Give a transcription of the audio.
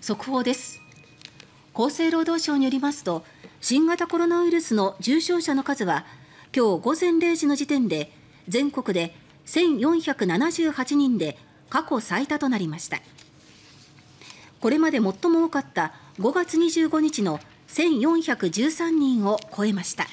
速報です厚生労働省によりますと新型コロナウイルスの重症者の数は今日午前0時の時点で全国で1478人で過去最多となりましたこれまで最も多かった5月25日の1413人を超えました。